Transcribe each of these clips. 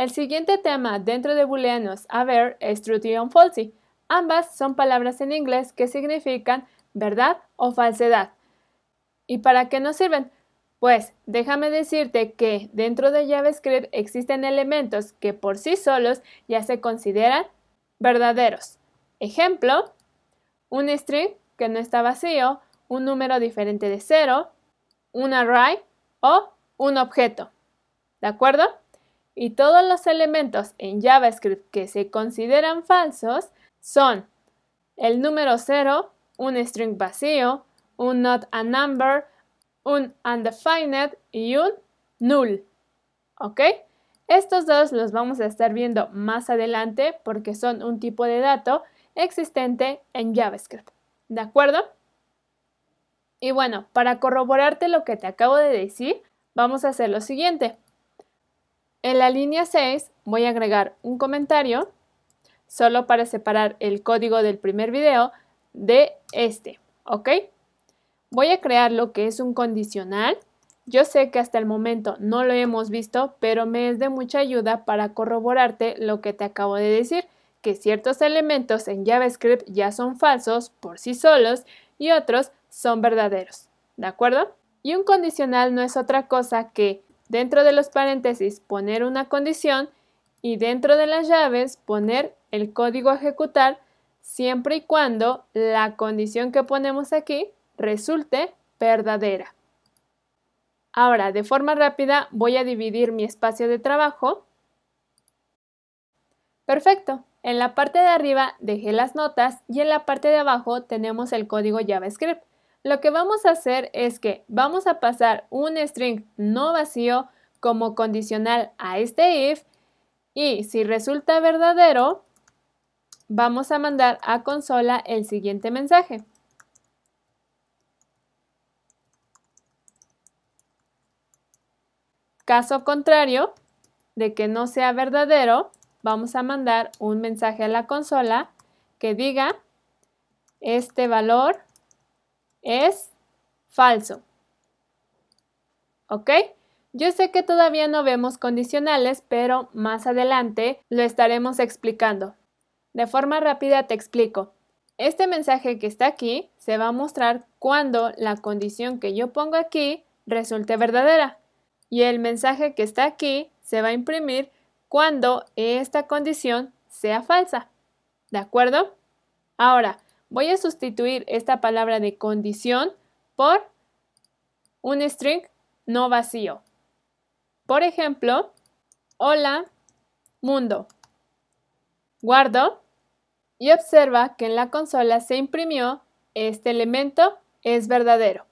El siguiente tema dentro de booleanos a ver es true y falsy. Ambas son palabras en inglés que significan verdad o falsedad. ¿Y para qué nos sirven? Pues déjame decirte que dentro de JavaScript existen elementos que por sí solos ya se consideran verdaderos. Ejemplo, un string que no está vacío, un número diferente de cero, un array o un objeto. ¿De acuerdo? y todos los elementos en JavaScript que se consideran falsos son el número 0, un string vacío, un not a number, un undefined y un null. ¿Ok? Estos dos los vamos a estar viendo más adelante porque son un tipo de dato existente en JavaScript. ¿De acuerdo? Y bueno, para corroborarte lo que te acabo de decir, vamos a hacer lo siguiente. En la línea 6 voy a agregar un comentario solo para separar el código del primer video de este, ¿ok? Voy a crear lo que es un condicional. Yo sé que hasta el momento no lo hemos visto, pero me es de mucha ayuda para corroborarte lo que te acabo de decir, que ciertos elementos en JavaScript ya son falsos por sí solos y otros son verdaderos, ¿de acuerdo? Y un condicional no es otra cosa que dentro de los paréntesis poner una condición y dentro de las llaves poner el código a ejecutar siempre y cuando la condición que ponemos aquí resulte verdadera. Ahora, de forma rápida, voy a dividir mi espacio de trabajo. Perfecto. En la parte de arriba dejé las notas y en la parte de abajo tenemos el código JavaScript. Lo que vamos a hacer es que vamos a pasar un string no vacío como condicional a este if y si resulta verdadero, vamos a mandar a consola el siguiente mensaje. Caso contrario, de que no sea verdadero, vamos a mandar un mensaje a la consola que diga este valor es falso. ¿Ok? Yo sé que todavía no vemos condicionales, pero más adelante lo estaremos explicando. De forma rápida te explico. Este mensaje que está aquí se va a mostrar cuando la condición que yo pongo aquí resulte verdadera. Y el mensaje que está aquí se va a imprimir cuando esta condición sea falsa. ¿De acuerdo? Ahora, Voy a sustituir esta palabra de condición por un string no vacío. Por ejemplo, hola, mundo. Guardo y observa que en la consola se imprimió este elemento es verdadero.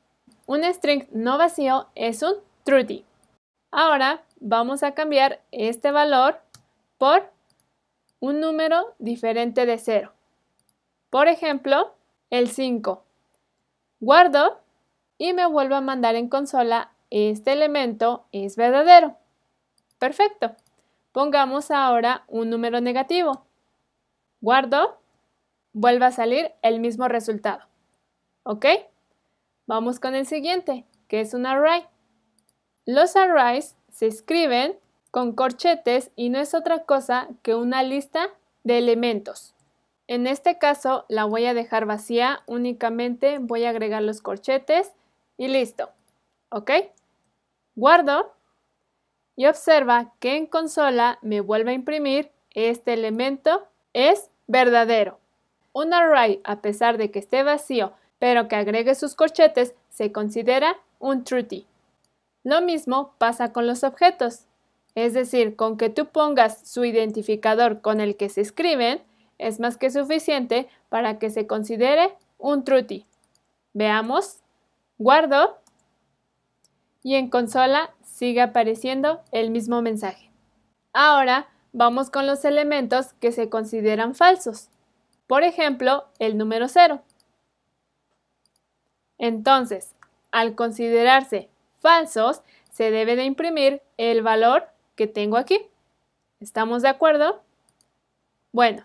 Un string no vacío es un truthy. Ahora vamos a cambiar este valor por un número diferente de cero. Por ejemplo, el 5. Guardo y me vuelvo a mandar en consola este elemento es verdadero. Perfecto. Pongamos ahora un número negativo. Guardo, vuelve a salir el mismo resultado. ¿Ok? Vamos con el siguiente, que es un array. Los arrays se escriben con corchetes y no es otra cosa que una lista de elementos. En este caso la voy a dejar vacía, únicamente voy a agregar los corchetes y listo. ¿Ok? Guardo y observa que en consola me vuelve a imprimir este elemento es verdadero. Un array, a pesar de que esté vacío, pero que agregue sus corchetes, se considera un truty. Lo mismo pasa con los objetos. Es decir, con que tú pongas su identificador con el que se escriben, es más que suficiente para que se considere un truti. Veamos, guardo y en consola sigue apareciendo el mismo mensaje. Ahora vamos con los elementos que se consideran falsos. Por ejemplo, el número 0. Entonces, al considerarse falsos, se debe de imprimir el valor que tengo aquí. ¿Estamos de acuerdo? Bueno,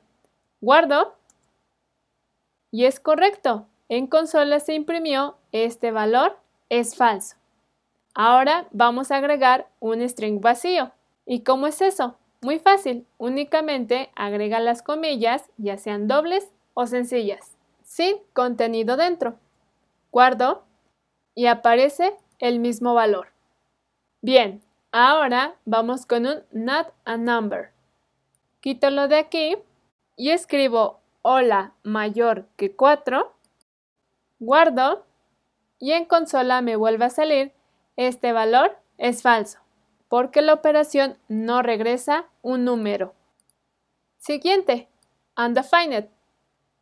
Guardo. Y es correcto. En consola se imprimió este valor es falso. Ahora vamos a agregar un string vacío. ¿Y cómo es eso? Muy fácil, únicamente agrega las comillas, ya sean dobles o sencillas, sin contenido dentro. Guardo y aparece el mismo valor. Bien, ahora vamos con un not a number. Quítalo de aquí y escribo hola mayor que 4, guardo y en consola me vuelve a salir este valor es falso, porque la operación no regresa un número. Siguiente, undefined.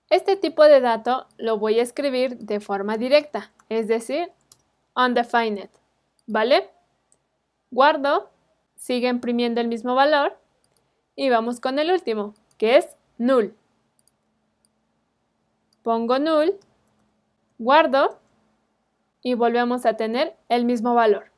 Este tipo de dato lo voy a escribir de forma directa, es decir, undefined, ¿vale? Guardo, sigue imprimiendo el mismo valor y vamos con el último, que es null. Pongo null, guardo y volvemos a tener el mismo valor.